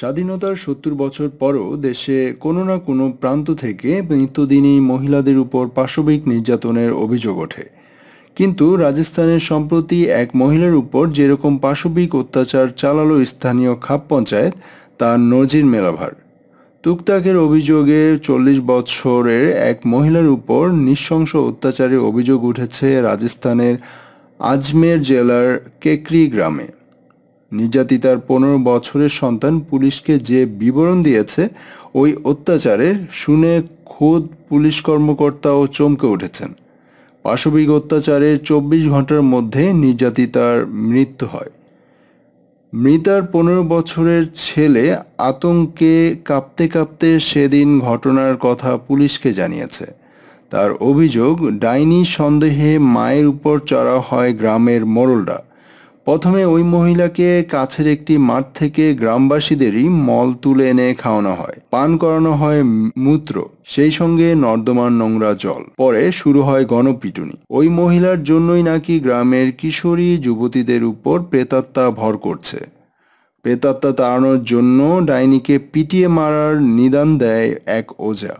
স্বাধীনতার সত্তর বছর পরও দেশে কোনো না কোনো প্রান্ত থেকে নিত্যদিনই মহিলাদের উপর পাশবিক নির্যাতনের অভিযোগ ওঠে কিন্তু রাজস্থানের সম্প্রতি এক মহিলার উপর যেরকম পাশবিক অত্যাচার চালালো স্থানীয় খাপ পঞ্চায়েত তার নজির মেলাভার তুকতাকের অভিযোগে চল্লিশ বছরের এক মহিলার উপর নৃশংস অত্যাচারের অভিযোগ উঠেছে রাজস্থানের আজমের জেলার কেকরি গ্রামে নির্যাতিতার পনেরো বছরের সন্তান পুলিশকে যে বিবরণ দিয়েছে ওই অত্যাচারে শুনে খোদ পুলিশ কর্মকর্তাও চমকে উঠেছেন পাশবিক অত্যাচারের চব্বিশ ঘন্টার মধ্যে নির্যাতিতার মৃত্যু হয় মৃতার পনেরো বছরের ছেলে আতঙ্কে কাঁপতে কাঁপতে সেদিন ঘটনার কথা পুলিশকে জানিয়েছে তার অভিযোগ ডাইনি সন্দেহে মায়ের উপর চড়া হয় গ্রামের মোরলরা প্রথমে ওই মহিলাকে কাছের একটি মাঠ থেকে গ্রামবাসীদেরই মল তুলে এনে খাওয়ানো হয় পান করানো হয় মূত্র সেই সঙ্গে নর্দমান নোংরা জল পরে শুরু হয় গণপিটুনি ওই মহিলার জন্যই নাকি গ্রামের কিশোরী যুবতীদের উপর প্রেতাত্মা ভর করছে প্রেতাত্মা তাড়ানোর জন্য ডাইনিকে পিটিয়ে মারার নিদান দেয় এক ওজা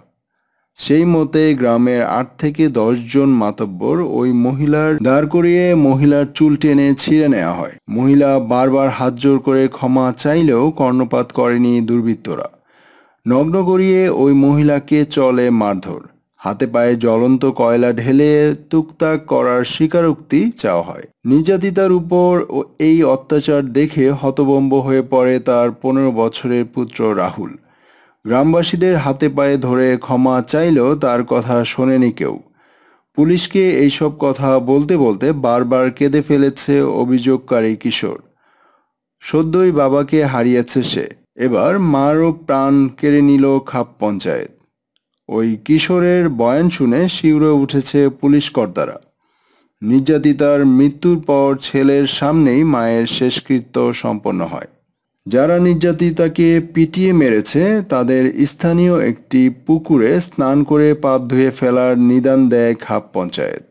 সেই মতে গ্রামের আট থেকে দশ জন মাতব্বর ওই মহিলার দাঁড় করিয়ে মহিলার চুল টেনে ছিঁড়ে নেওয়া হয় মহিলা বারবার হাত জোর করে ক্ষমা চাইলেও কর্ণপাত করেনি দুর্বৃত্তরা নগ্ন করিয়ে ওই মহিলাকে চলে মারধর হাতে পায়ে জ্বলন্ত কয়লা ঢেলে তুকতাক করার স্বীকারোক্তি চাওয়া হয় নির্যাতিতার উপর এই অত্যাচার দেখে হতবম্ব হয়ে পড়ে তার পনেরো বছরের পুত্র রাহুল গ্রামবাসীদের হাতে পায়ে ধরে ক্ষমা চাইলেও তার কথা শোনেনি কেউ পুলিশকে এইসব কথা বলতে বলতে বারবার কেঁদে ফেলেছে অভিযোগকারী কিশোর সদ্যই বাবাকে হারিয়েছে সে এবার মারও প্রাণ কেড়ে নিল খাপ পঞ্চায়েত ওই কিশোরের বয়ান শুনে শিউরে উঠেছে পুলিশ কর্তারা নির্যাতিতার মৃত্যুর পর ছেলের সামনেই মায়ের শেষকৃত্য সম্পন্ন হয় যারা নির্যাতিতাকে পিটিয়ে মেরেছে তাদের স্থানীয় একটি পুকুরে স্নান করে পাপ ধুয়ে ফেলার নিদান দেয় খাপ পঞ্চায়েত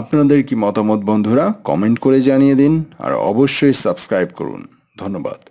আপনাদের কি মতামত বন্ধুরা কমেন্ট করে জানিয়ে দিন আর অবশ্যই সাবস্ক্রাইব করুন ধন্যবাদ